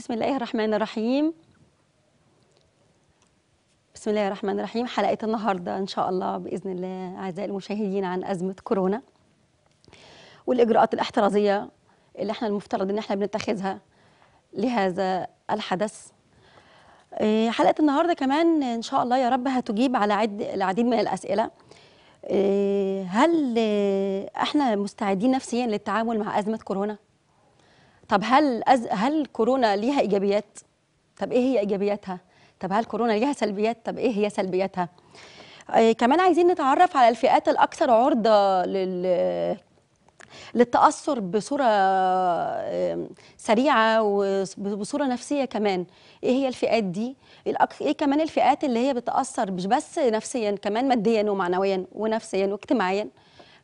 بسم الله الرحمن الرحيم بسم الله الرحمن الرحيم حلقة النهاردة إن شاء الله بإذن الله أعزائي المشاهدين عن أزمة كورونا والإجراءات الاحترازية اللي احنا المفترض إن احنا بنتخذها لهذا الحدث إيه، حلقة النهاردة كمان إن شاء الله يا رب هتجيب على عد العديد من الأسئلة إيه، هل احنا مستعدين نفسيا للتعامل مع أزمة كورونا؟ طب هل أز... هل كورونا ليها ايجابيات طب ايه هي ايجابياتها طب هل كورونا ليها سلبيات طب ايه هي سلبياتها آه كمان عايزين نتعرف على الفئات الاكثر عرضه لل للتاثر بصوره سريعه وبصوره نفسيه كمان ايه هي الفئات دي ايه كمان الفئات اللي هي بتاثر مش بس نفسيا كمان ماديا ومعنويا ونفسيا واجتماعيا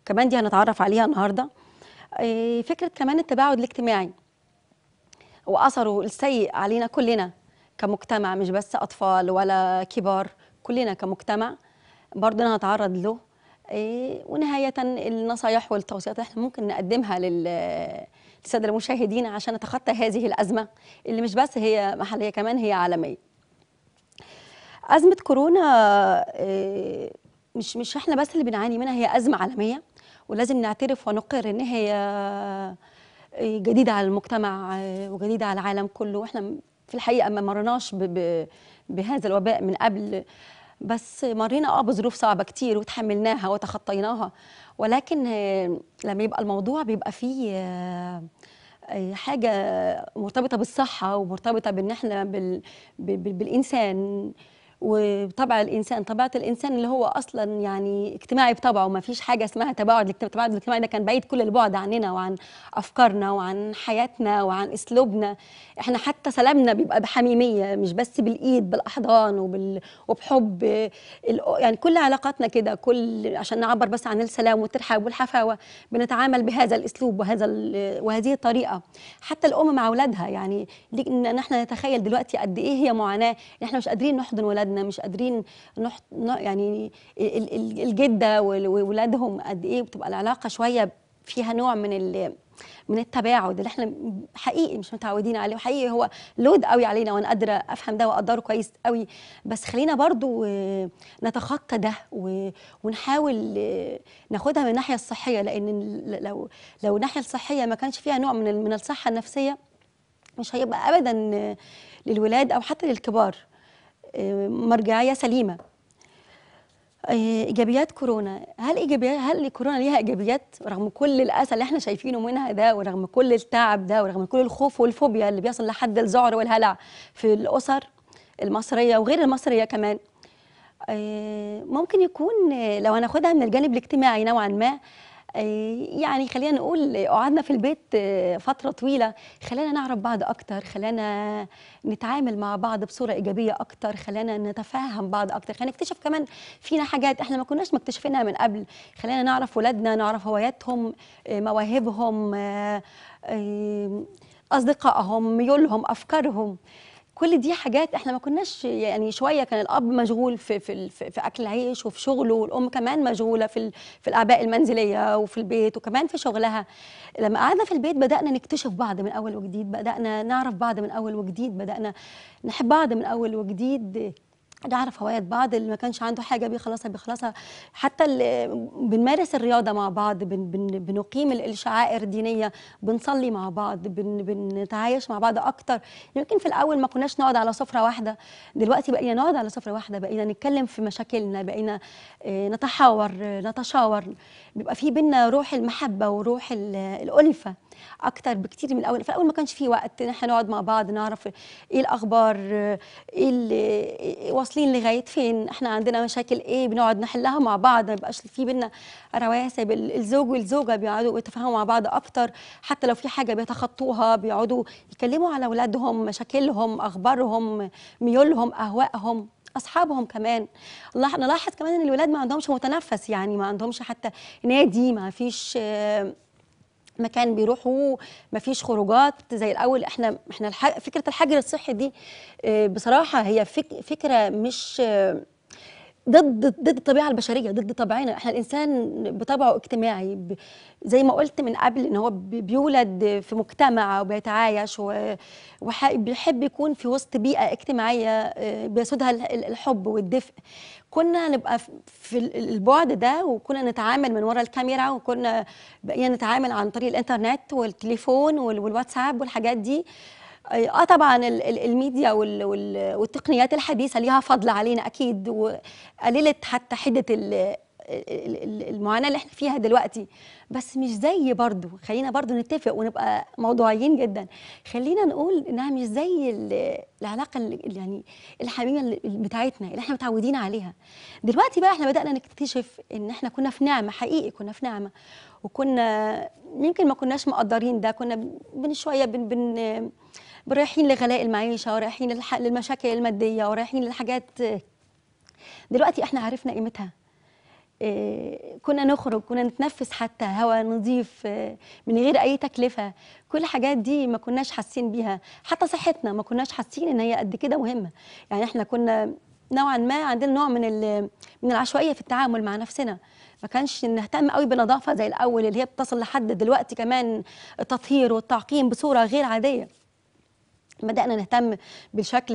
كمان دي هنتعرف عليها النهارده آه، فكره كمان التباعد الاجتماعي واثره السيء علينا كلنا كمجتمع مش بس اطفال ولا كبار كلنا كمجتمع برضه نتعرض له إيه ونهايه النصايح والتوصيات اللي احنا ممكن نقدمها لل الساده المشاهدين عشان نتخطى هذه الازمه اللي مش بس هي محليه كمان هي عالميه. ازمه كورونا إيه، مش مش احنا بس اللي بنعاني منها هي ازمه عالميه ولازم نعترف ونقر ان هي جديده على المجتمع آه، وجديده على العالم كله واحنا في الحقيقه ما مرناش بهذا الوباء من قبل بس مرينا اه بظروف صعبه كتير وتحملناها وتخطيناها ولكن آه، لما يبقى الموضوع بيبقى فيه آه، حاجه مرتبطه بالصحه ومرتبطه بان احنا بال... بالانسان وطبع الانسان طبيعه الانسان اللي هو اصلا يعني اجتماعي بطبعه ما فيش حاجه اسمها تباعد التباعد الاجتماعي ده كان بعيد كل البعد عننا وعن افكارنا وعن حياتنا وعن اسلوبنا احنا حتى سلامنا بيبقى بحميميه مش بس بالايد بالاحضان وبال... وبحب يعني كل علاقاتنا كده كل عشان نعبر بس عن السلام والترحاب والحفاوه بنتعامل بهذا الاسلوب وهذا ال... وهذه الطريقه حتى الام مع اولادها يعني ان احنا نتخيل دلوقتي قد ايه هي معاناه ان احنا مش قادرين نحضن ولادنا مش قادرين نحض... يعني الجده وولادهم قد ايه بتبقى العلاقه شويه فيها نوع من ال... من التباعد اللي احنا حقيقي مش متعودين عليه وحقيقي هو لود قوي علينا وانا قادره افهم ده واقدره كويس قوي بس خلينا برضو آه، نتخطى ده ونحاول آه، ناخدها من الناحيه الصحيه لان لو لو الناحيه الصحيه ما كانش فيها نوع من من الصحه النفسيه مش هيبقى ابدا آه، للولاد او حتى للكبار مرجعيه سليمه آه، ايجابيات كورونا هل ايجابيات هل كورونا ليها ايجابيات رغم كل الاسى اللي احنا شايفينه منها ده ورغم كل التعب ده ورغم كل الخوف والفوبيا اللي بيصل لحد الذعر والهلع في الاسر المصريه وغير المصريه كمان آه، ممكن يكون آه، لو هناخدها من الجانب الاجتماعي نوعا ما آه، يعني خلينا نقول قعدنا في البيت آه، فتره طويله خلانا نعرف بعض اكتر خلانا نتعامل مع بعض بصوره ايجابيه اكتر خلانا نتفاهم بعض اكتر خلينا نكتشف كمان فينا حاجات احنا ما كناش مكتشفينها من قبل خلانا نعرف ولادنا نعرف هواياتهم آه، مواهبهم اصدقائهم ميولهم افكارهم كل دي حاجات احنا ما كناش يعني شويه كان الاب مشغول في في في اكل العيش وفي شغله والام كمان مشغوله في في الاعباء المنزليه وفي البيت وكمان في شغلها لما قعدنا في البيت بدانا نكتشف بعض من اول وجديد بدانا نعرف بعض من اول وجديد بدانا نحب بعض من اول وجديد نعرف هوايات بعض اللي ما كانش عنده حاجه بيخلصها بيخلصها حتى بنمارس الرياضه مع بعض بن بن بنقيم الشعائر الدينية بنصلي مع بعض بن بنتعايش مع بعض اكتر يمكن في الاول ما كناش نقعد على سفره واحده دلوقتي بقينا نقعد على سفره واحده بقينا نتكلم في مشاكلنا بقينا آه، نتحاور نتشاور بيبقى في بينا روح المحبه وروح الالفه اكثر بكثير من الاول فالاول ما كانش في وقت نحن نقعد مع بعض نعرف ايه الاخبار ايه اللي إيه واصلين لغايه فين احنا عندنا مشاكل ايه بنقعد نحلها مع بعض ما بقاش في بينا رواسب الزوج والزوجه بيقعدوا بيتفاهموا مع بعض اكثر حتى لو في حاجه بيتخطوها بيقعدوا يتكلموا على اولادهم مشاكلهم اخبارهم ميولهم اهوائهم اصحابهم كمان نلاحظ كمان ان الولاد ما عندهمش متنفس يعني ما عندهمش حتى نادي ما فيش مكان بيروحوا مفيش خروجات زي الاول احنا احنا فكره الحجر الصحي دي آه، بصراحه هي فك... فكره مش ضد ضد الطبيعه البشريه ضد طبعنا احنا الانسان بطبعه اجتماعي زي ما قلت من قبل ان هو بيولد في مجتمع وبيتعايش وبيحب يكون في وسط بيئه اجتماعيه آه، بيسودها الحب والدفء كنا نبقى في البعد ده وكنا نتعامل من ورا الكاميرا وكنا بقينا نتعامل عن طريق الانترنت والتليفون والواتساب والحاجات دي اه طبعا الميديا والتقنيات الحديثه ليها فضل علينا اكيد وقللت حتى حده المعاناه اللي احنا فيها دلوقتي بس مش زي برضو خلينا برضو نتفق ونبقى موضوعيين جدا خلينا نقول انها مش زي العلاقه اللي يعني الحميمه بتاعتنا اللي احنا متعودين عليها دلوقتي بقى احنا بدانا نكتشف ان احنا كنا في نعمه حقيقي كنا في نعمه وكنا يمكن ما كناش مقدرين ده كنا بن شويه بن, بن رايحين لغلاء المعيشه ورايحين للمشاكل الماديه ورايحين للحاجات دلوقتي احنا عرفنا قيمتها آه، كنا نخرج كنا نتنفس حتى هواء نظيف آه، من غير اي تكلفه كل الحاجات دي ما كناش حاسين بيها حتى صحتنا ما كناش حاسين ان هي قد كده مهمه يعني احنا كنا نوعا ما عندنا نوع من من العشوائيه في التعامل مع نفسنا ما كانش نهتم قوي بالنظافه زي الاول اللي هي بتصل لحد دلوقتي كمان التطهير والتعقيم بصوره غير عاديه بدأنا نهتم بشكل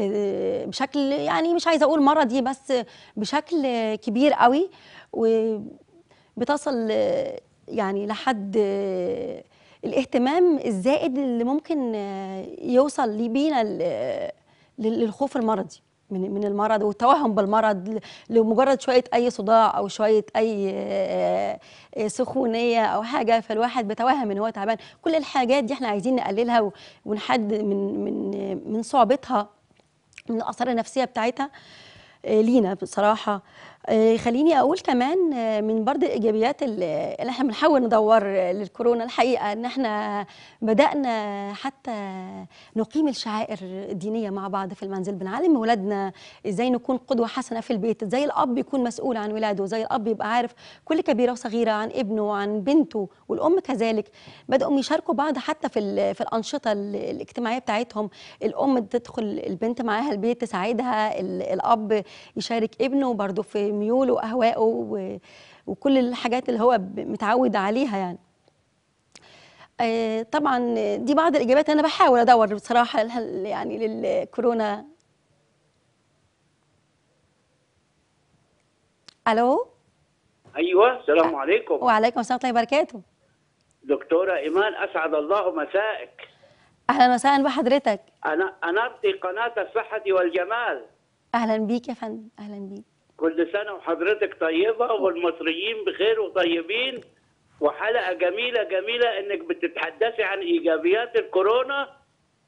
بشكل يعني مش عايزة أقول مرضي بس بشكل كبير قوي وبتصل يعني لحد الاهتمام الزائد اللي ممكن يوصل بينا للخوف المرضي من من المرض والتوهم بالمرض لمجرد شويه اي صداع او شويه اي آه، آه، سخونيه او حاجه فالواحد بيتوهم ان هو تعبان كل الحاجات دي احنا عايزين نقللها ونحد من من من صعوبتها من الاثار النفسيه بتاعتها آه، لينا بصراحه آه، خليني اقول كمان آه، من برضه الايجابيات اللي احنا بنحاول ندور للكورونا الحقيقه ان احنا بدانا حتى نقيم الشعائر الدينيه مع بعض في المنزل بنعلم ولادنا ازاي نكون قدوه حسنه في البيت ازاي الاب يكون مسؤول عن ولاده ازاي الاب يبقى عارف كل كبيره وصغيره عن ابنه وعن بنته والام كذلك بداوا يشاركوا بعض حتى في في الانشطه الاجتماعيه بتاعتهم الام تدخل البنت معاها البيت تساعدها الاب يشارك ابنه برضه في ميوله واهوائه وكل الحاجات اللي هو متعود عليها يعني آه، طبعا دي بعض الاجابات انا بحاول ادور بصراحه يعني للكورونا الو ايوه السلام عليكم وعليكم السلام ورحمه الله وبركاته دكتوره ايمان اسعد الله مسائك اهلا وسهلا بحضرتك انا انا قناه الصحه والجمال اهلا بيك يا فندم اهلا بيك كل سنة وحضرتك طيبة والمصريين بخير وطيبين وحلقة جميلة جميلة إنك بتتحدثي عن إيجابيات الكورونا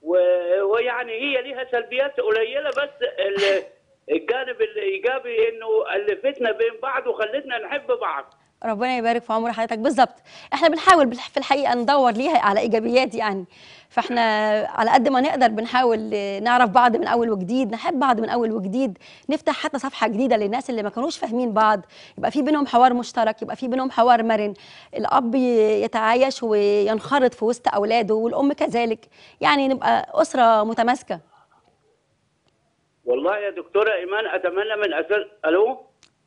و... ويعني هي ليها سلبيات قليلة بس ال... الجانب الإيجابي إنه ألفتنا بين بعض وخلتنا نحب بعض ربنا يبارك في عمر حضرتك بالظبط احنا بنحاول في الحقيقه ندور ليها على ايجابيات يعني فاحنا على قد ما نقدر بنحاول نعرف بعض من اول وجديد نحب بعض من اول وجديد نفتح حتى صفحه جديده للناس اللي ما كانوش فاهمين بعض يبقى في بينهم حوار مشترك يبقى في بينهم حوار مرن الاب يتعايش وينخرط في وسط اولاده والام كذلك يعني نبقى اسره متماسكه والله يا دكتوره ايمان اتمنى من اساس الو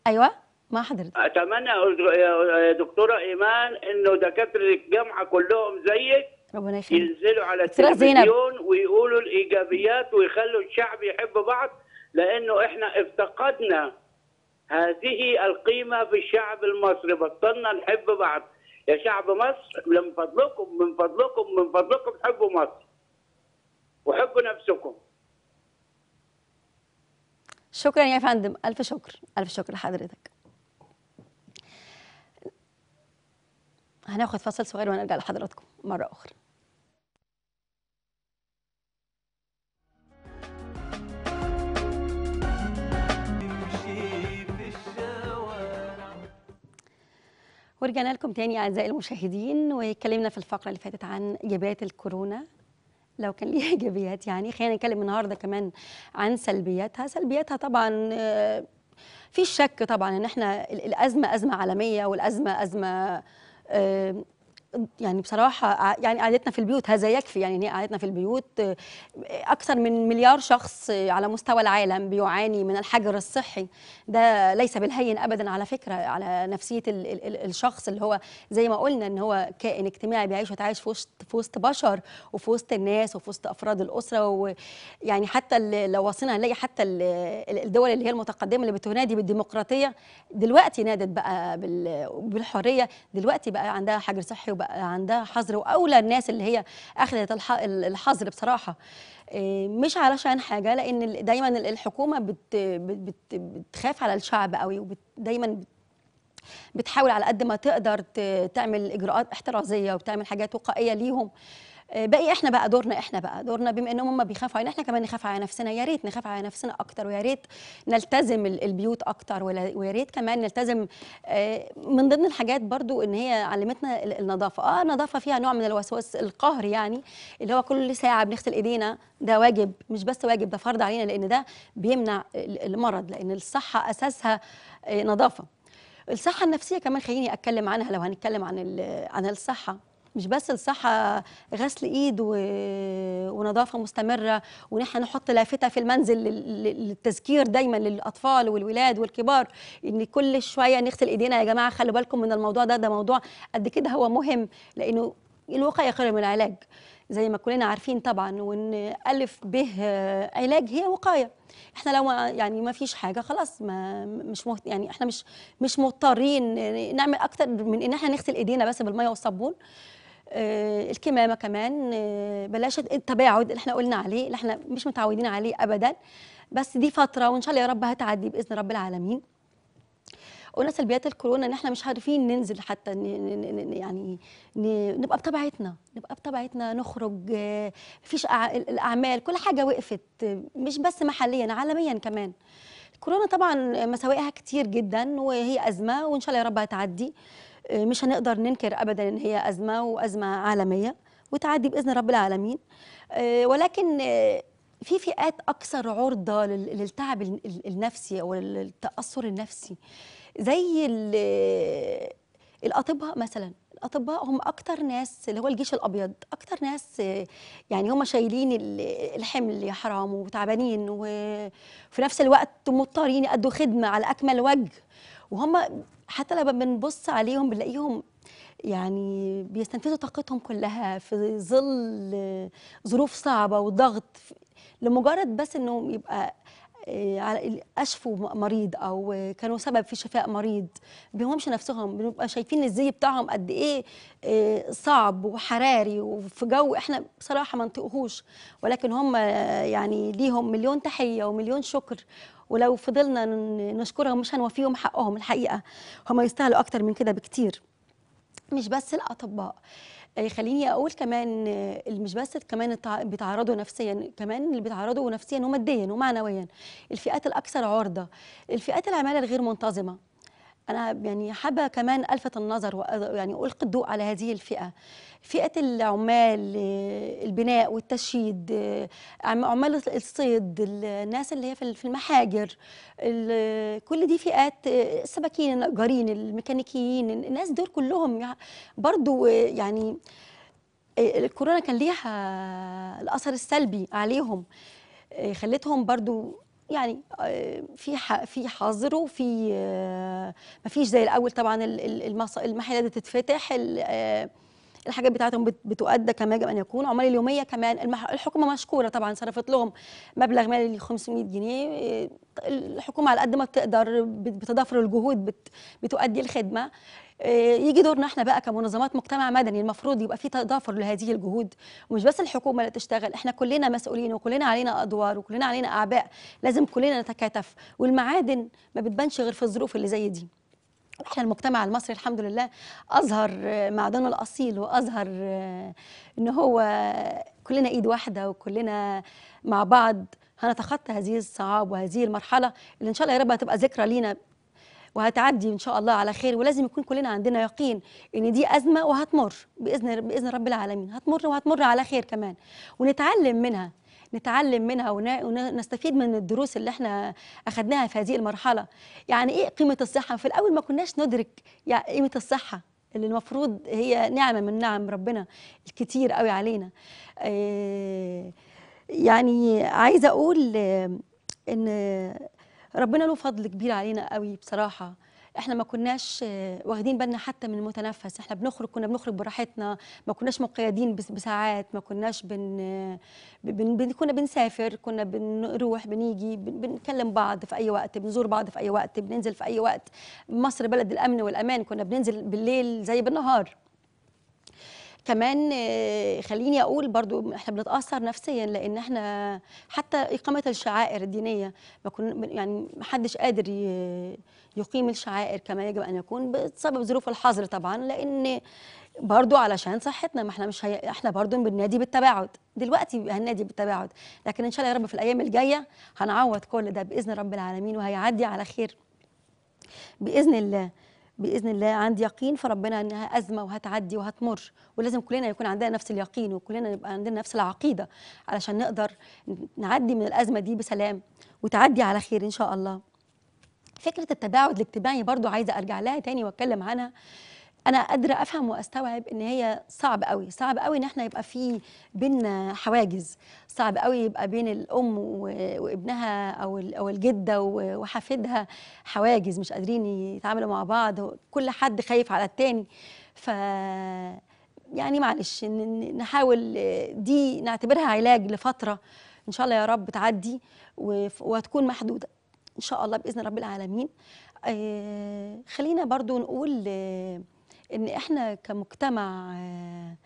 ايوه مع حضرتك اتمنى يا دكتوره ايمان انه دكاتره الجامعه كلهم زيك ربنا ينزلوا على التلفزيون ويقولوا الايجابيات ويخلوا الشعب يحب بعض لانه احنا افتقدنا هذه القيمه في الشعب المصري بطلنا نحب بعض يا شعب مصر من فضلكم من فضلكم من فضلكم حبوا مصر وحبوا نفسكم شكرا يا فندم الف شكر الف شكر لحضرتك هناخد فصل صغير ونرجع لحضراتكم مره اخرى ورجعنا لكم تاني اعزائي المشاهدين واتكلمنا في الفقره اللي فاتت عن ايجابيات الكورونا لو كان ليها ايجابيات يعني خلينا نتكلم النهارده كمان عن سلبياتها سلبياتها طبعا آه، في شك طبعا ان احنا الازمه ازمه عالميه والازمه ازمه آه، يعني بصراحه يعني قعدتنا في البيوت هذا يكفي يعني هي قعدتنا في البيوت آه، اكثر من مليار شخص آه، على مستوى العالم بيعاني من الحجر الصحي ده ليس بالهين ابدا على فكره على نفسيه الـ الـ الـ الشخص اللي هو زي ما قلنا ان هو كائن اجتماعي بيعيش ويتعايش في وسط في وسط بشر وفي وسط الناس وفي وسط افراد الاسره ويعني حتى لو وصلنا هنلاقي حتى الدول اللي هي المتقدمه اللي بتنادي بالديمقراطيه دلوقتي نادت بقى بالحريه دلوقتي بقى عندها حجر صحي وبقى بقى عندها حظر واولى الناس اللي هي اخذت الحظر بصراحه آه، مش علشان حاجه لان دايما الحكومه بت بت بتخاف على الشعب قوي ودايما بتحاول على قد ما تقدر تعمل اجراءات احترازيه وبتعمل حاجات وقائيه ليهم آه، باقي احنا بقى دورنا احنا بقى دورنا بما انهم هم بيخافوا علينا احنا كمان نخاف على نفسنا يا ريت نخاف على نفسنا اكتر ويا ريت نلتزم البيوت اكتر ويا ريت كمان نلتزم آه، من ضمن الحاجات برضو ان هي علمتنا النظافه اه النظافه فيها نوع من الوسواس القهر يعني اللي هو كل ساعه بنغسل ايدينا ده واجب مش بس واجب ده فرض علينا لان ده بيمنع المرض لان الصحه اساسها آه، نظافه الصحه النفسيه كمان خليني اتكلم عنها لو هنتكلم عن عن الصحه مش بس الصحه غسل ايد و... ونظافه مستمره وان احنا نحط لافته في المنزل للتذكير دايما للاطفال والولاد والكبار ان كل شويه نغسل ايدينا يا جماعه خلوا بالكم من الموضوع ده ده موضوع قد كده هو مهم لانه الوقايه خير من العلاج زي ما كلنا عارفين طبعا وان الف به علاج هي وقايه احنا لو يعني ما فيش حاجه خلاص ما مش مهت... يعني احنا مش مش مضطرين نعمل اكتر من ان احنا نغسل ايدينا بس بالميه والصابون آه، الكمامه كمان آه، بلاش التباعد اللي احنا قلنا عليه اللي احنا مش متعودين عليه ابدا بس دي فتره وان شاء الله يا رب هتعدي باذن رب العالمين قلنا سلبيات الكورونا ان احنا مش عارفين ننزل حتى يعني نبقى بطبيعتنا نبقى بطبيعتنا نخرج آه، مفيش الاعمال كل حاجه وقفت مش بس محليا عالميا كمان الكورونا طبعا مساوئها كتير جدا وهي ازمه وان شاء الله يا رب هتعدي مش هنقدر ننكر ابدا ان هي ازمه وازمه عالميه وتعدي باذن رب العالمين آه، ولكن آه، في فئات اكثر عرضه للتعب النفسي او التاثر النفسي زي الاطباء مثلا الاطباء هم اكثر ناس اللي هو الجيش الابيض اكثر ناس آه، يعني هم شايلين الحمل يا حرام وتعبانين وفي نفس الوقت مضطرين يأدوا خدمه على اكمل وجه وهم حتى لما بنبص عليهم بنلاقيهم يعني بيستنفذوا طاقتهم كلها في ظل ظروف صعبه وضغط لمجرد بس انهم يبقى إيه، اشفوا مريض او كانوا سبب في شفاء مريض بيهمش نفسهم بنبقى شايفين الزي بتاعهم قد إيه،, ايه صعب وحراري وفي جو احنا بصراحه ما نطيقهوش ولكن هم يعني ليهم مليون تحيه ومليون شكر ولو فضلنا نشكرهم مش هنوفيهم حقهم الحقيقه هم يستاهلوا اكتر من كده بكتير مش بس الاطباء آه، خليني اقول كمان آه، اللي مش بس كمان بيتعرضوا نفسيا كمان اللي بيتعرضوا نفسيا وماديا ومعنويا الفئات الاكثر عرضه الفئات العماله الغير منتظمه أنا يعني حابة كمان ألفت النظر ويعني ألقي الضوء على هذه الفئة فئة العمال البناء والتشييد عمال الصيد الناس اللي هي في المحاجر كل دي فئات السباكين النجارين الميكانيكيين الناس دول كلهم برضو يعني الكورونا كان ليها الأثر السلبي عليهم خلتهم برضو يعني آه، في في حظر وفي آه، ما فيش زي الاول طبعا المحلات بتتفتح آه، الحاجات بتاعتهم بتؤدى كما يجب ان يكون عمال اليوميه كمان الحكومه مشكوره طبعا صرفت لهم مبلغ مالي 500 جنيه الحكومه على قد ما بتقدر بتضافر الجهود بتؤدي الخدمه آه، يجي دورنا احنا بقى كمنظمات مجتمع مدني المفروض يبقى في تضافر لهذه الجهود ومش بس الحكومه اللي تشتغل احنا كلنا مسؤولين وكلنا علينا ادوار وكلنا علينا اعباء لازم كلنا نتكاتف والمعادن ما بتبانش غير في الظروف اللي زي دي احنا المجتمع المصري الحمد لله اظهر آه، معدنه الاصيل واظهر آه، ان هو كلنا ايد واحده وكلنا مع بعض هنتخطى هذه الصعاب وهذه المرحله اللي ان شاء الله يا رب هتبقى ذكرى لينا وهتعدي ان شاء الله على خير ولازم يكون كلنا عندنا يقين ان دي ازمه وهتمر باذن باذن رب العالمين هتمر وهتمر على خير كمان ونتعلم منها نتعلم منها ونستفيد من الدروس اللي احنا اخذناها في هذه المرحله يعني ايه قيمه الصحه في الاول ما كناش ندرك يعني قيمه الصحه اللي المفروض هي نعمه من نعم ربنا الكتير قوي علينا آه، يعني عايزه اقول ان ربنا له فضل كبير علينا قوي بصراحه احنا ما كناش آه، واخدين بالنا حتى من المتنفس احنا بنخرج كنا بنخرج براحتنا ما كناش مقيدين بساعات ما كناش بن, آه، بن, بن كنا بنسافر كنا بنروح بنيجي بن بنكلم بعض في اي وقت بنزور بعض في اي وقت بننزل في اي وقت مصر بلد الامن والامان كنا بننزل بالليل زي بالنهار كمان آه، خليني اقول برضو احنا بنتاثر نفسيا لان احنا حتى اقامه الشعائر الدينيه ما يعني ما حدش قادر يقيم الشعائر كما يجب ان يكون بسبب ظروف الحظر طبعا لان برضو علشان صحتنا ما احنا مش هي... احنا برضو بالنادي بالتباعد دلوقتي هننادي بالتباعد لكن ان شاء الله يا رب في الايام الجايه هنعوض كل ده باذن رب العالمين وهيعدي على خير باذن الله باذن الله عندي يقين فربنا انها ازمه وهتعدي وهتمر ولازم كلنا يكون عندنا نفس اليقين وكلنا يبقى عندنا نفس العقيده علشان نقدر نعدي من الازمه دي بسلام وتعدي على خير ان شاء الله فكره التباعد الاجتماعي برضو عايزه ارجع لها تاني واتكلم عنها انا قادره افهم واستوعب ان هي صعب قوي صعب قوي ان احنا يبقى في بينا حواجز صعب قوي يبقى بين الام وابنها او او الجده وحفيدها حواجز مش قادرين يتعاملوا مع بعض كل حد خايف على التاني ف يعني معلش نحاول دي نعتبرها علاج لفتره ان شاء الله يا رب تعدي وهتكون محدوده ان شاء الله باذن رب العالمين خلينا برضو نقول ان احنا كمجتمع آه،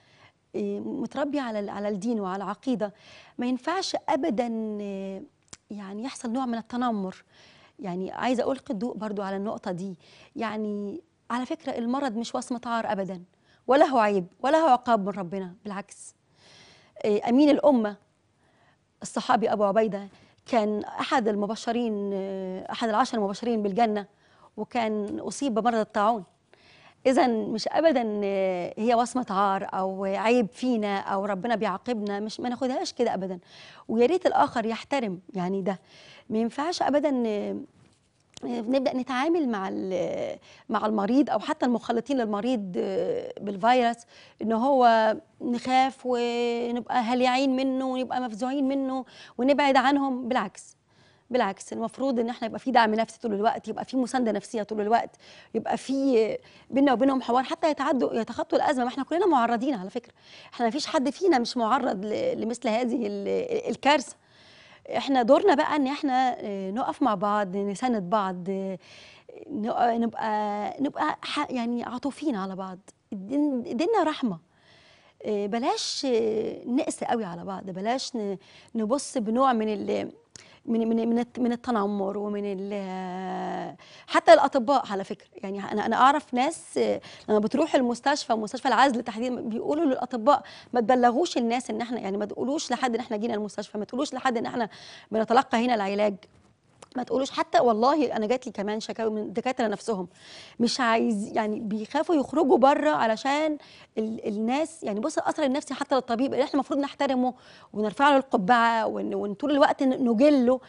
إيه، متربي على على الدين وعلى العقيده ما ينفعش ابدا آه، يعني يحصل نوع من التنمر يعني عايزه القي الضوء برضو على النقطه دي يعني على فكره المرض مش وصمه عار ابدا ولا هو عيب ولا هو عقاب من ربنا بالعكس آه، امين الامه الصحابي ابو عبيده كان احد المبشرين احد العشر المبشرين بالجنه وكان اصيب بمرض الطاعون إذا مش أبدا آه، هي وصمة عار أو عيب فينا أو ربنا بيعاقبنا مش ما ناخدهاش كده أبدا ويا ريت الآخر يحترم يعني ده ما ينفعش أبدا آه، آه، نبدا نتعامل مع مع المريض او حتى المخلطين للمريض بالفيروس ان هو نخاف ونبقى هليعين منه ونبقى مفزوعين منه ونبعد عنهم بالعكس بالعكس المفروض ان احنا يبقى في دعم نفسي طول الوقت يبقى في مسانده نفسيه طول الوقت يبقى في بينا وبينهم حوار حتى يتعدوا يتخطوا الازمه ما احنا كلنا معرضين على فكره احنا ما فيش حد فينا مش معرض لمثل هذه الكارثه احنا دورنا بقى ان احنا آه، نقف مع بعض نساند بعض نبقى نبقى يعني عاطفين على بعض ديننا رحمه آه، بلاش آه، نقسى قوي على بعض بلاش نبص بنوع من من من من من التنمر ومن حتى الاطباء على فكره يعني انا انا اعرف ناس لما بتروح المستشفى مستشفى العزل تحديدا بيقولوا للاطباء ما تبلغوش الناس ان احنا يعني ما تقولوش لحد ان احنا جينا المستشفى ما تقولوش لحد ان احنا بنتلقى هنا العلاج ما تقولوش حتى والله انا جات لي كمان شكاوي من الدكاتره نفسهم مش عايز يعني بيخافوا يخرجوا بره علشان ال الناس يعني بص الاثر النفسي حتى للطبيب اللي احنا المفروض نحترمه ونرفع له القبعه ون طول الوقت نجله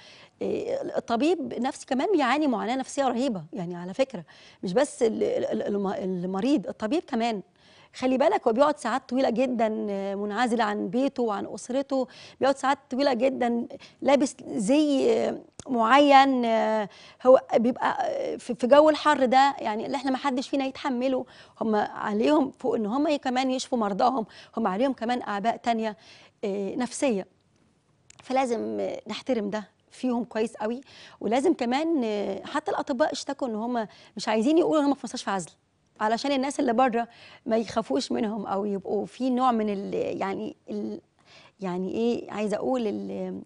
آه، الطبيب نفسي كمان بيعاني معاناه نفسيه رهيبه يعني على فكره مش بس المريض الطبيب كمان خلي بالك هو بيقعد ساعات طويله جدا آه، منعزل عن بيته وعن اسرته بيقعد ساعات طويله جدا لابس زي آه، معين آه، هو بيبقى في جو الحر ده يعني اللي احنا ما حدش فينا يتحمله هم عليهم فوق ان هم كمان يشفوا مرضاهم هم عليهم كمان اعباء تانية نفسيه فلازم نحترم ده فيهم كويس قوي ولازم كمان حتى الاطباء اشتكوا ان هم مش عايزين يقولوا ان هم في مستشفى عزل علشان الناس اللي بره ما يخافوش منهم او يبقوا في نوع من ال يعني ال يعني ايه عايزه اقول ال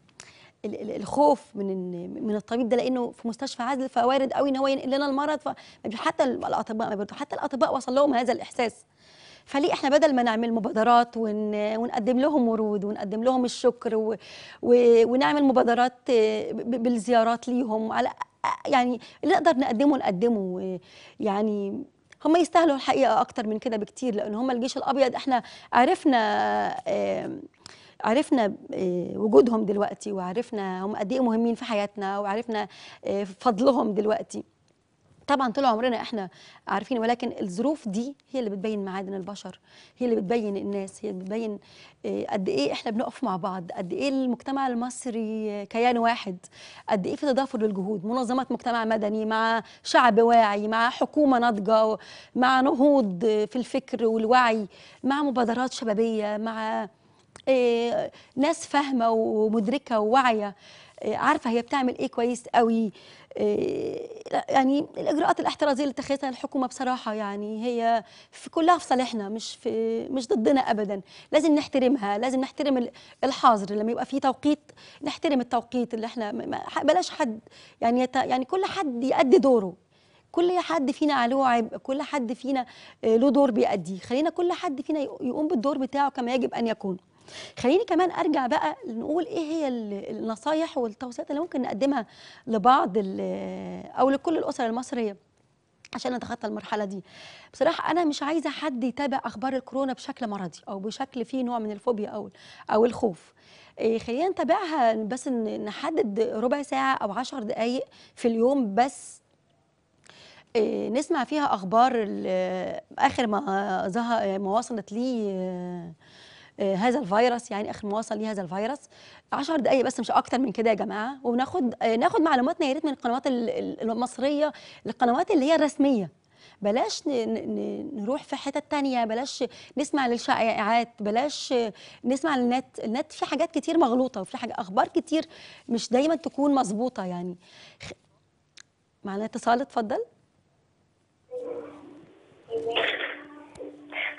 الخوف من من الطبيب ده لانه في مستشفى عزل فوارد قوي ان هو ينقل لنا المرض حتى الاطباء ما حتى الاطباء وصل لهم هذا الاحساس فليه احنا بدل ما نعمل مبادرات ون... ونقدم لهم ورود ونقدم لهم الشكر و... و... ونعمل مبادرات بالزيارات ليهم على يعني اللي نقدر نقدمه نقدمه يعني هم يستاهلوا الحقيقه اكتر من كده بكتير لان هم الجيش الابيض احنا عرفنا عرفنا آه، وجودهم دلوقتي وعرفنا هم قد ايه مهمين في حياتنا وعرفنا آه، فضلهم دلوقتي طبعا طول عمرنا احنا عارفين ولكن الظروف دي هي اللي بتبين معادن البشر هي اللي بتبين الناس هي اللي بتبين آه، قد ايه احنا بنقف مع بعض قد ايه المجتمع المصري كيان واحد قد ايه في تضافر للجهود منظمات مجتمع مدني مع شعب واعي مع حكومه ناضجه مع نهوض في الفكر والوعي مع مبادرات شبابيه مع آه، ناس فاهمه ومدركه وواعيه آه، عارفه هي بتعمل ايه كويس قوي إيه، يعني الاجراءات الاحترازيه اللي اتخذتها الحكومه بصراحه يعني هي في كلها في صالحنا مش في مش ضدنا ابدا لازم نحترمها لازم نحترم الحاضر لما يبقى في توقيت نحترم التوقيت اللي احنا بلاش حد يعني يت... يعني كل حد يأدي دوره كل حد فينا عليه عبء كل حد فينا آه، له دور بيأديه خلينا كل حد فينا يقوم بالدور بتاعه كما يجب ان يكون خليني كمان ارجع بقى نقول ايه هي النصايح والتوصيات اللي ممكن نقدمها لبعض او لكل الاسر المصريه عشان نتخطى المرحلة دي بصراحة أنا مش عايزة حد يتابع أخبار الكورونا بشكل مرضي أو بشكل فيه نوع من الفوبيا أو أو الخوف إيه، خلينا نتابعها بس نحدد ربع ساعة أو عشر دقايق في اليوم بس إيه، نسمع فيها أخبار آخر ما ظهر ما وصلت لي آه، آه، هذا الفيروس يعني اخر مواصل لهذا الفيروس 10 دقائق بس مش اكتر من كده يا جماعه وناخد آه، ناخد معلوماتنا يا ريت من القنوات المصريه للقنوات اللي هي الرسميه بلاش نروح في حتت تانية بلاش نسمع للشائعات بلاش نسمع للنت النت في حاجات كتير مغلوطة وفي حاجة أخبار كتير مش دايما تكون مظبوطة يعني معنا اتصال اتفضل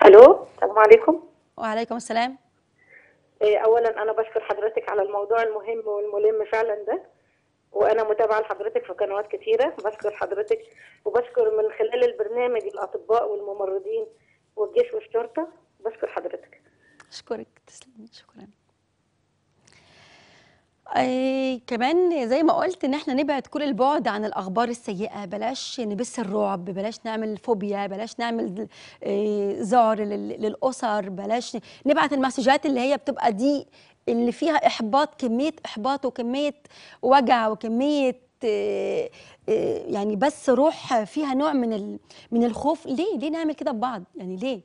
ألو السلام عليكم وعليكم السلام إيه، اولا انا بشكر حضرتك على الموضوع المهم والملم فعلا ده وانا متابعه لحضرتك في قنوات كثيره بشكر حضرتك وبشكر من خلال البرنامج الاطباء والممرضين والجيش والشرطه بشكر حضرتك اشكرك تسلمي شكرا أي كمان زي ما قلت ان احنا نبعد كل البعد عن الاخبار السيئه بلاش نبث الرعب بلاش نعمل فوبيا بلاش نعمل آه ذعر للاسر بلاش نبعت المسجات اللي هي بتبقى دي اللي فيها احباط كميه احباط وكميه وجع وكميه إيه، إيه، يعني بس روح فيها نوع من من الخوف ليه ليه نعمل كده ببعض يعني ليه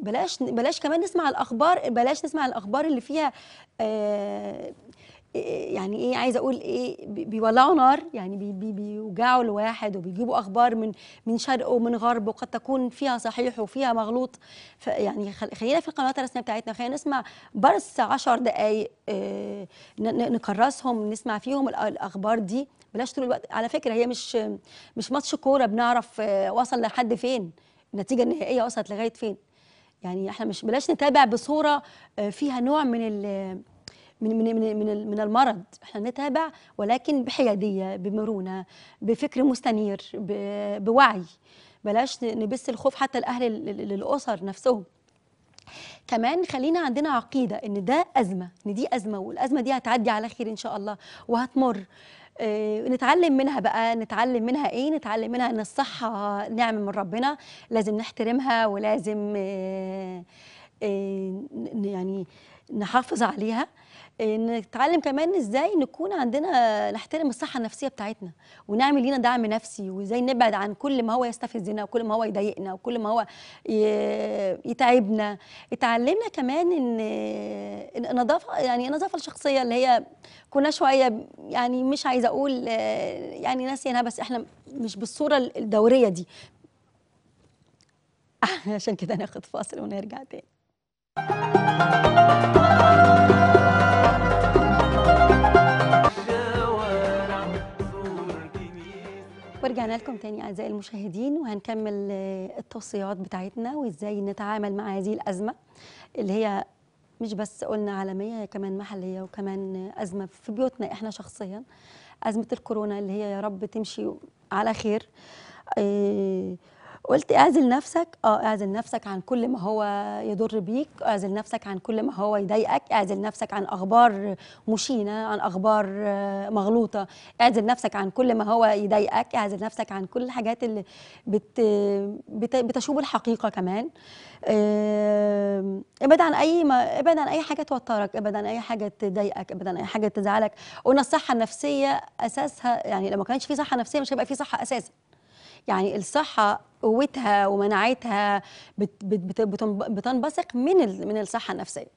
بلاش بلاش كمان نسمع الاخبار بلاش نسمع الاخبار اللي فيها آه يعني ايه عايزه اقول ايه بيولعوا نار يعني بي بي بيوجعوا الواحد وبيجيبوا اخبار من من شرق ومن غرب وقد تكون فيها صحيح وفيها مغلوط يعني خلينا في القنوات الرسميه بتاعتنا خلينا نسمع برس 10 دقائق آه نكرسهم نسمع فيهم الاخبار دي بلاش طول الوقت على فكره هي مش مش ماتش كوره بنعرف آه، وصل لحد فين النتيجه النهائيه وصلت لغايه فين يعني احنا مش بلاش نتابع بصوره آه، فيها نوع من من من من من المرض احنا نتابع ولكن بحياديه بمرونه بفكر مستنير بوعي بلاش نبث الخوف حتى الاهل للاسر نفسهم كمان خلينا عندنا عقيده ان ده ازمه ان دي ازمه والازمه دي هتعدي على خير ان شاء الله وهتمر إيه نتعلم منها بقى نتعلم منها ايه نتعلم منها ان الصحه نعمه من ربنا لازم نحترمها ولازم إيه إيه يعني نحافظ عليها نتعلم كمان ازاي نكون عندنا نحترم الصحه النفسيه بتاعتنا ونعمل لينا دعم نفسي وازاي نبعد عن كل ما هو يستفزنا وكل ما هو يضايقنا وكل ما هو يتعبنا اتعلمنا كمان ان النظافه يعني النظافه الشخصيه اللي هي كنا شويه يعني مش عايزه اقول يعني ناسيينها بس احنا مش بالصوره الدوريه دي عشان كده ناخد فاصل ونرجع تاني ورجعنا لكم تاني اعزائي المشاهدين وهنكمل آه، التوصيات بتاعتنا وازاي نتعامل مع هذه الازمه اللي هي مش بس قلنا عالميه هي كمان محليه وكمان ازمه في بيوتنا احنا شخصيا ازمه الكورونا اللي هي يا رب تمشي على خير آه، قلت اعزل نفسك اه اعزل نفسك عن كل ما هو يضر بيك اعزل نفسك عن كل ما هو يضايقك اعزل نفسك عن اخبار مشينه عن اخبار آه، مغلوطه اعزل نفسك عن كل ما هو يضايقك اعزل نفسك عن كل الحاجات اللي بت... بت... بتشوب الحقيقه كمان ابعد عن اي ما ابعد عن اي حاجه توترك ابعد عن اي حاجه تضايقك ابعد عن اي حاجه تزعلك قلنا الصحه النفسيه اساسها يعني لو ما كانش في صحه نفسيه مش هيبقى في صحه اساسا يعني الصحه قوتها ومناعتها بتنبثق من من الصحه النفسيه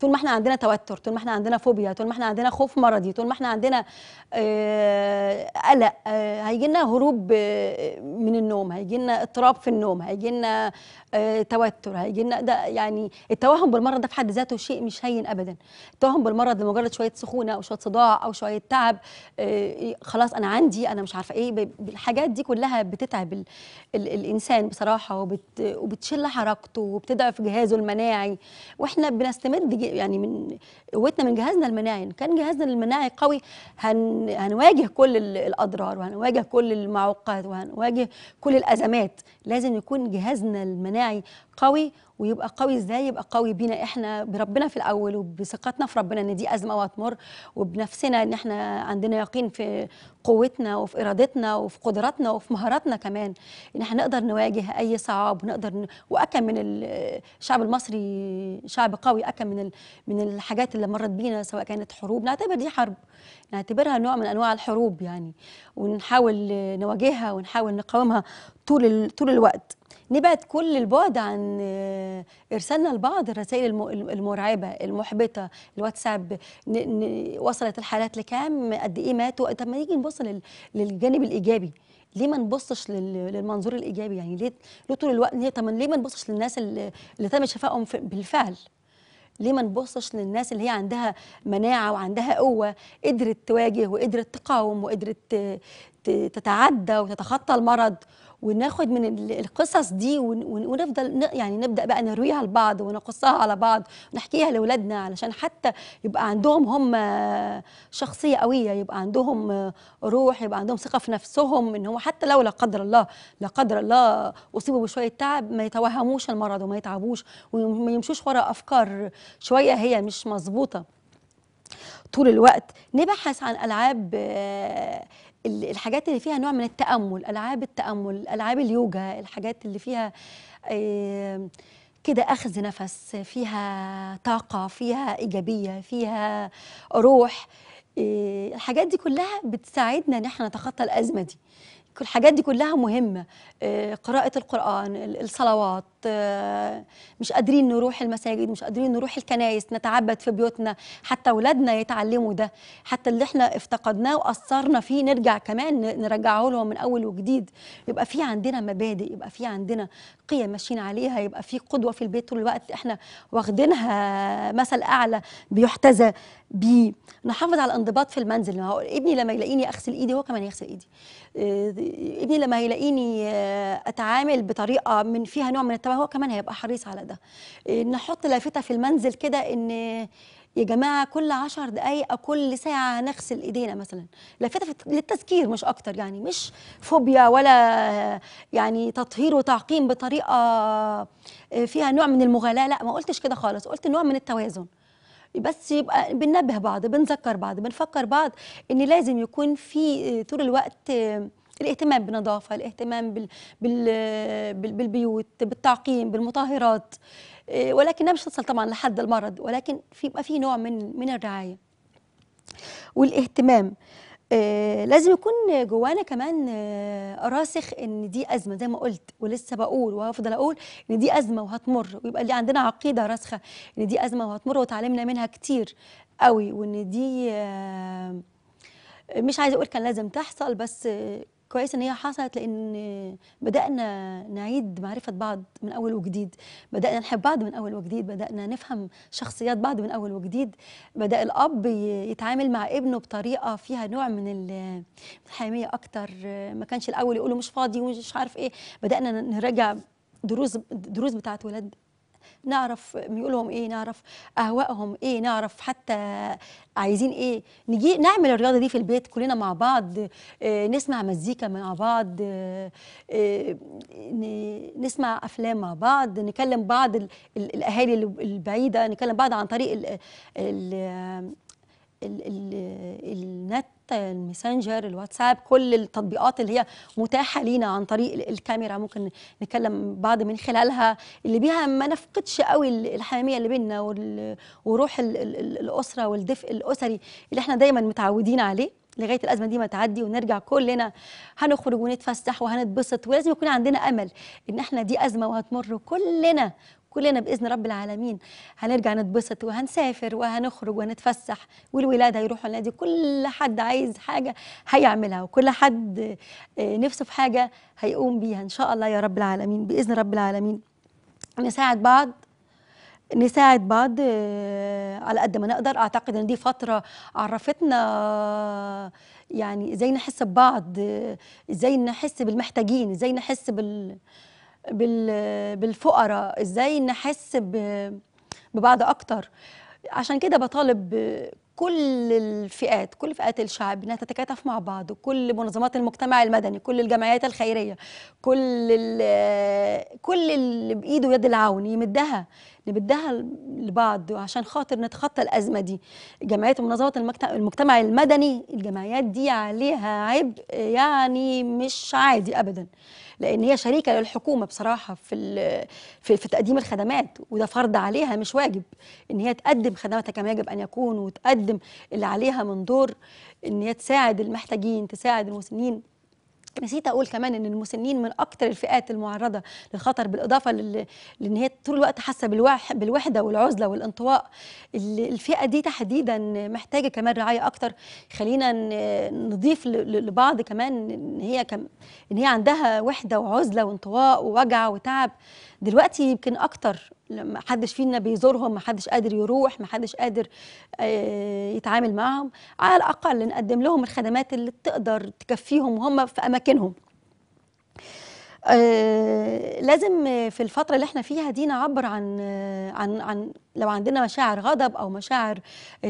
طول ما احنا عندنا توتر طول ما احنا عندنا فوبيا طول ما احنا عندنا خوف مرضي طول ما احنا عندنا آه، قلق آه، هيجي لنا هروب آه، من النوم هيجي لنا اضطراب في النوم هيجي لنا توتر هيجي لنا ده يعني التوهم بالمرض ده في حد ذاته شيء مش هين ابدا التوهم بالمرض لمجرد شويه سخونه او شويه صداع او شويه تعب إيه، خلاص انا عندي انا مش عارفه ايه الحاجات دي كلها بتتعب ال ال الانسان بصراحه وبت وبتشل حركته وبتضعف جهازه المناعي واحنا بنستمر بجد يعني من قوتنا من جهازنا المناعي ان كان جهازنا المناعي قوي هن هنواجه كل الاضرار وهنواجه كل المعوقات وهنواجه كل الازمات لازم يكون جهازنا المناعي قوي ويبقى قوي ازاي يبقى قوي بينا احنا بربنا في الاول وبثقتنا في ربنا ان دي ازمه وهتمر وبنفسنا ان احنا عندنا يقين في قوتنا وفي ارادتنا وفي قدراتنا وفي مهاراتنا كمان ان احنا نقدر نواجه اي صعاب ونقدر ن... واكم من الشعب المصري شعب قوي اكم من ال... من الحاجات اللي مرت بينا سواء كانت حروب نعتبر دي حرب نعتبرها نوع من انواع الحروب يعني ونحاول نواجهها ونحاول نقاومها طول ال... طول الوقت نبعد كل البعد عن آه، ارسالنا لبعض الرسائل المرعبه المحبطه الواتساب وصلت الحالات لكام قد ايه ماتوا طب ما نيجي نبص للجانب الايجابي ليه ما نبصش للمنظور الايجابي يعني ليه طول الوقت ليه طب ليه ما نبصش للناس اللي تم شفائهم بالفعل ليه ما نبصش للناس اللي هي عندها مناعه وعندها قوه قدرت تواجه وقدرت تقاوم وقدرت تتعدى وتتخطى المرض وناخد من القصص دي ونفضل يعني نبدا بقى نرويها لبعض ونقصها على بعض ونحكيها لاولادنا علشان حتى يبقى عندهم هم شخصيه قويه يبقى عندهم روح يبقى عندهم ثقه في نفسهم ان هو حتى لو لا قدر الله لا قدر الله اصيبوا بشويه تعب ما يتوهموش المرض وما يتعبوش وما يمشوش ورا افكار شويه هي مش مظبوطه طول الوقت نبحث عن العاب الحاجات اللي فيها نوع من التامل العاب التامل العاب اليوجا الحاجات اللي فيها كده اخذ نفس فيها طاقه فيها ايجابيه فيها روح آه، الحاجات دي كلها بتساعدنا ان احنا نتخطى الازمه دي الحاجات دي كلها مهمة آه، قراءة القرآن الصلوات آه، مش قادرين نروح المساجد مش قادرين نروح الكنايس نتعبد في بيوتنا حتى أولادنا يتعلموا ده حتى اللي احنا افتقدناه وأثرنا فيه نرجع كمان نرجعه لهم من أول وجديد يبقى في عندنا مبادئ يبقى في عندنا قيم ماشيين عليها يبقى في قدوة في البيت طول الوقت احنا واخدينها مثل أعلى بيحتذى بيه نحافظ على الانضباط في المنزل ابني لما يلاقيني أغسل إيدي هو كمان يغسل إيدي آه، ابني لما يلاقيني آه، اتعامل بطريقه من فيها نوع من التباهي هو كمان هيبقى حريص على ده آه، نحط لافته في المنزل كده ان يا جماعه كل 10 دقائق او كل ساعه نغسل ايدينا مثلا لافته للتذكير مش اكتر يعني مش فوبيا ولا آه، يعني تطهير وتعقيم بطريقه فيها نوع من المغالاه لا ما قلتش كده خالص قلت نوع من التوازن بس يبقى بننبه بعض بنذكر بعض بنفكر بعض ان لازم يكون في طول الوقت الاهتمام بالنظافة الاهتمام بال... بال... بالبيوت بالتعقيم بالمطهرات إيه، ولكن مش تصل طبعا لحد المرض ولكن في يبقى في نوع من من الرعاية والاهتمام إيه، لازم يكون جوانا كمان آه، راسخ ان دي ازمه زي ما قلت ولسه بقول وهفضل اقول ان دي ازمه وهتمر ويبقى اللي عندنا عقيده راسخه ان دي ازمه وهتمر وتعلمنا منها كتير قوي وان دي آه، مش عايزه اقول كان لازم تحصل بس كويس ان هي حصلت لان بدانا نعيد معرفه بعض من اول وجديد بدانا نحب بعض من اول وجديد بدانا نفهم شخصيات بعض من اول وجديد بدا الاب يتعامل مع ابنه بطريقه فيها نوع من الحميه اكتر ما كانش الاول يقول له مش فاضي ومش عارف ايه بدانا نراجع دروس الدروس بتاعت ولاد نعرف ميولهم ايه نعرف اهوائهم ايه نعرف حتى عايزين ايه نجي نعمل الرياضه دي في البيت كلنا مع بعض آه، نسمع مزيكا مع بعض آه، آه، نسمع افلام مع بعض نكلم بعض الاهالي البعيده نكلم بعض عن طريق ال ال النت الماسنجر الواتساب كل التطبيقات اللي هي متاحه لينا عن طريق الكاميرا ممكن نتكلم بعض من خلالها اللي بيها ما نفقدش قوي الحميميه اللي بينا وروح الاسره والدفء الاسري اللي احنا دايما متعودين عليه لغايه الازمه دي ما تعدي ونرجع كلنا هنخرج ونتفسح وهنتبسط ولازم يكون عندنا امل ان احنا دي ازمه وهتمر كلنا كلنا باذن رب العالمين هنرجع نتبسط وهنسافر وهنخرج ونتفسح والولاد هيروحوا النادي كل حد عايز حاجه هيعملها وكل حد آه، نفسه في حاجه هيقوم بيها ان شاء الله يا رب العالمين باذن رب العالمين نساعد بعض نساعد بعض آه، على قد ما نقدر اعتقد ان دي فتره عرفتنا يعني ازاي نحس ببعض آه، ازاي نحس بالمحتاجين ازاي نحس بال بالفقراء ازاي نحس ببعض اكتر عشان كده بطالب كل الفئات كل فئات الشعب انها تتكاتف مع بعض كل منظمات المجتمع المدني كل الجمعيات الخيريه كل كل اللي بايده يد العون يمدها نمدها لبعض عشان خاطر نتخطى الازمه دي جمعيات ومنظمات المجتمع المدني الجمعيات دي عليها عبء يعني مش عادي ابدا لان هي شريكه للحكومه بصراحه في في, في تقديم الخدمات وده فرض عليها مش واجب ان هي تقدم خدماتها كما يجب ان يكون وتقدم اللي عليها من دور ان هي تساعد المحتاجين تساعد المسنين نسيت اقول كمان ان المسنين من اكثر الفئات المعرضه للخطر بالاضافه لل... لان هي طول الوقت حاسه بالوح... بالوحده والعزله والانطواء الفئه دي تحديدا محتاجه كمان رعايه اكثر خلينا نضيف لبعض كمان ان هي كم... ان هي عندها وحده وعزله وانطواء ووجع وتعب دلوقتي يمكن اكتر ما حدش فينا بيزورهم ما حدش قادر يروح ما حدش قادر آه، يتعامل معهم على الاقل نقدم لهم الخدمات اللي تقدر تكفيهم وهم في اماكنهم آه، لازم في الفتره اللي احنا فيها دي نعبر عن عن عن لو عندنا مشاعر غضب او مشاعر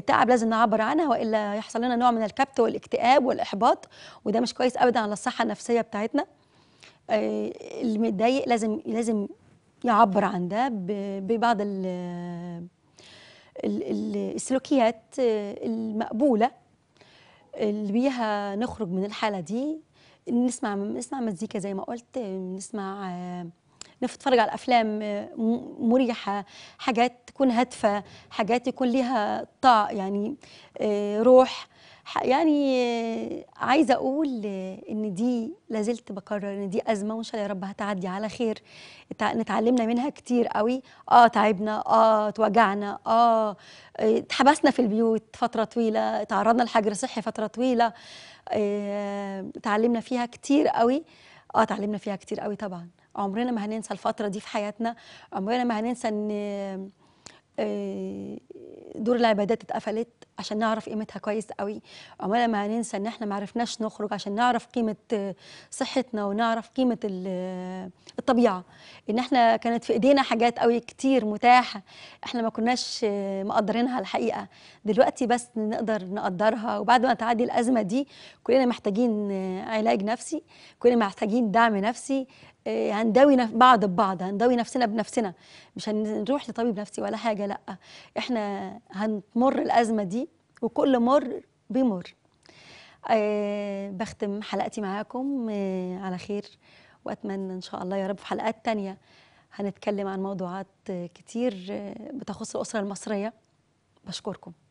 تعب لازم نعبر عنها والا يحصل لنا نوع من الكبت والاكتئاب والاحباط وده مش كويس ابدا على الصحه النفسيه بتاعتنا آه، اللي متضايق لازم لازم يعبر عن ده ببعض السلوكيات آه، المقبوله اللي بيها نخرج من الحاله دي نسمع نسمع مزيكا زي ما قلت نسمع آه، نتفرج على افلام آه، مريحه حاجات تكون هادفه حاجات يكون ليها طاع يعني روح يعني عايزه اقول ان دي لازلت بكرر ان دي ازمه وان شاء الله يا رب هتعدي على خير نتعلمنا منها كتير قوي اه تعبنا اه اتوجعنا اه اتحبسنا في البيوت فتره طويله تعرضنا لحجر صحي فتره طويله آه، اتعلمنا فيها كتير قوي اه اتعلمنا فيها كتير قوي طبعا عمرنا ما هننسى الفتره دي في حياتنا عمرنا ما هننسى ان آه، دور العبادات اتقفلت عشان نعرف قيمتها كويس قوي عمال ما هننسى ان احنا ما عرفناش نخرج عشان نعرف قيمه آه، صحتنا ونعرف قيمه آه، الطبيعه ان احنا كانت في ايدينا حاجات قوي كتير متاحه احنا ما كناش آه، مقدرينها الحقيقه دلوقتي بس نقدر نقدرها وبعد ما تعدي الازمه دي كلنا محتاجين علاج نفسي كلنا محتاجين دعم نفسي آه، هنداوي بعض ببعض هنداوي نفسنا بنفسنا مش هنروح لطبيب نفسي ولا حاجه لا احنا هنمر الازمه دي وكل مر بيمر آه، بختم حلقتي معاكم آه، على خير واتمنى ان شاء الله يا رب في حلقات تانية هنتكلم عن موضوعات كتير بتخص الاسره المصريه بشكركم